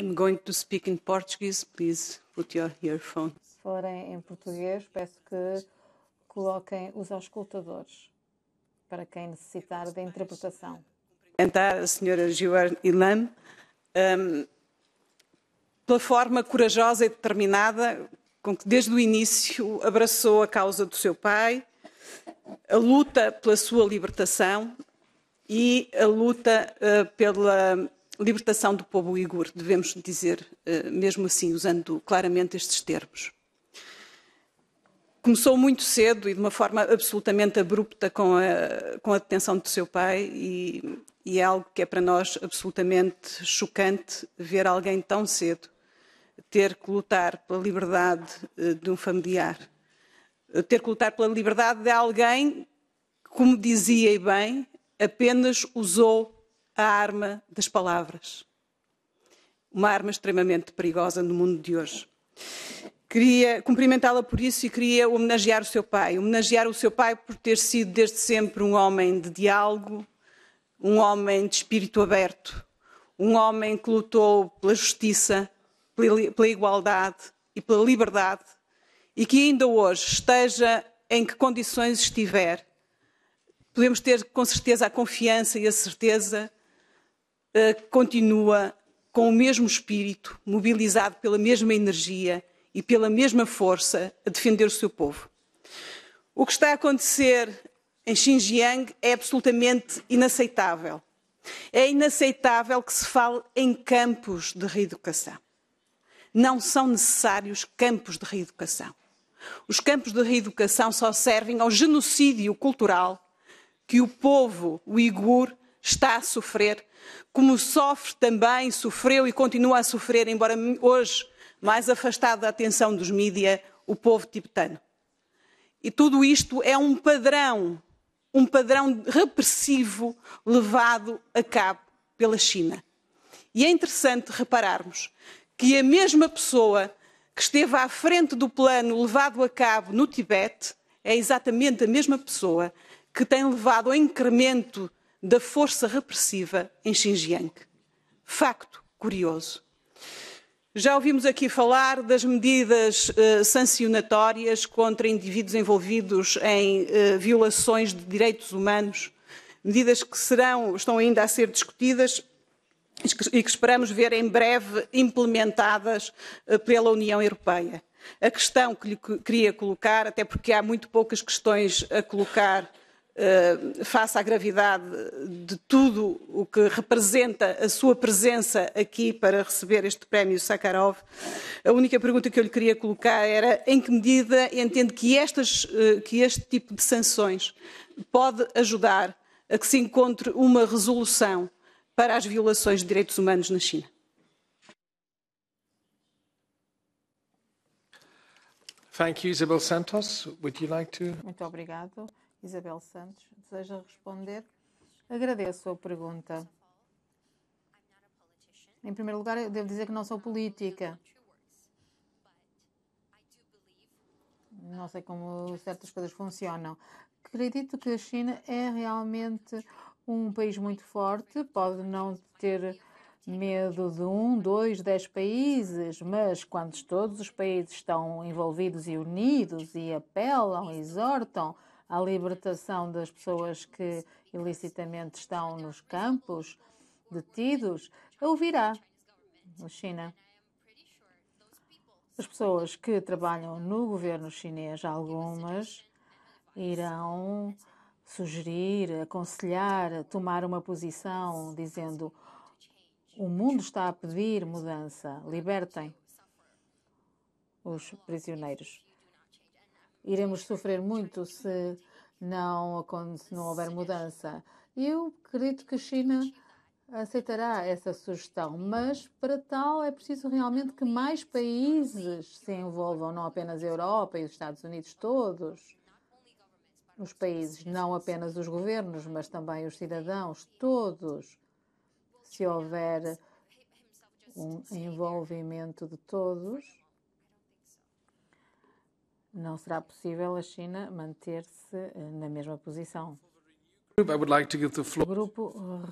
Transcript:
I'm going to speak in Portuguese. Please put your earphones. Se forem em português, peço que coloquem os auscultadores para quem necessitar da interpretação. Cumprimentar a senhora Gilard Ilan, um, pela forma corajosa e determinada com que desde o início abraçou a causa do seu pai, a luta pela sua libertação e a luta uh, pela libertação do povo uigur, devemos dizer eh, mesmo assim, usando claramente estes termos. Começou muito cedo e de uma forma absolutamente abrupta com a, com a detenção do seu pai e, e é algo que é para nós absolutamente chocante ver alguém tão cedo ter que lutar pela liberdade eh, de um familiar, eh, ter que lutar pela liberdade de alguém, como dizia e bem, apenas usou a arma das palavras. Uma arma extremamente perigosa no mundo de hoje. Queria cumprimentá-la por isso e queria homenagear o seu pai. Homenagear o seu pai por ter sido desde sempre um homem de diálogo, um homem de espírito aberto, um homem que lutou pela justiça, pela igualdade e pela liberdade e que ainda hoje, esteja em que condições estiver, podemos ter com certeza a confiança e a certeza eh, continua com o mesmo espírito, mobilizado pela mesma energia e pela mesma força a defender o seu povo. O que está a acontecer em Xinjiang é absolutamente inaceitável. É inaceitável que se fale em campos de reeducação. Não são necessários campos de reeducação. Os campos de reeducação só servem ao genocídio cultural que o povo uigur está a sofrer, como sofre também, sofreu e continua a sofrer, embora hoje mais afastado da atenção dos mídias, o povo tibetano. E tudo isto é um padrão, um padrão repressivo levado a cabo pela China. E é interessante repararmos que a mesma pessoa que esteve à frente do plano levado a cabo no Tibete é exatamente a mesma pessoa que tem levado ao incremento da força repressiva em Xinjiang. Facto curioso. Já ouvimos aqui falar das medidas eh, sancionatórias contra indivíduos envolvidos em eh, violações de direitos humanos, medidas que serão, estão ainda a ser discutidas e que esperamos ver em breve implementadas eh, pela União Europeia. A questão que lhe queria colocar, até porque há muito poucas questões a colocar Faça eh, face à gravidade de tudo o que representa a sua presença aqui para receber este prémio Sakharov, a única pergunta que eu lhe queria colocar era em que medida entende que, estas, eh, que este tipo de sanções pode ajudar a que se encontre uma resolução para as violações de direitos humanos na China? Thank you, Isabel Santos. Would you like to? Muito obrigado. Isabel Santos, deseja responder? Agradeço a pergunta. Em primeiro lugar, eu devo dizer que não sou política. Não sei como certas coisas funcionam. Acredito que a China é realmente um país muito forte, pode não ter medo de um, dois, dez países, mas quando todos os países estão envolvidos e unidos e apelam, exortam, à libertação das pessoas que ilicitamente estão nos campos detidos, ouvirá na China. As pessoas que trabalham no governo chinês, algumas irão sugerir, aconselhar, tomar uma posição dizendo o mundo está a pedir mudança, libertem os prisioneiros iremos sofrer muito se não, se não houver mudança. Eu acredito que a China aceitará essa sugestão, mas para tal é preciso realmente que mais países se envolvam, não apenas a Europa e os Estados Unidos todos. Os países, não apenas os governos, mas também os cidadãos, todos. Se houver um envolvimento de todos, não será possível a China manter-se eh, na mesma posição. O grupo eh,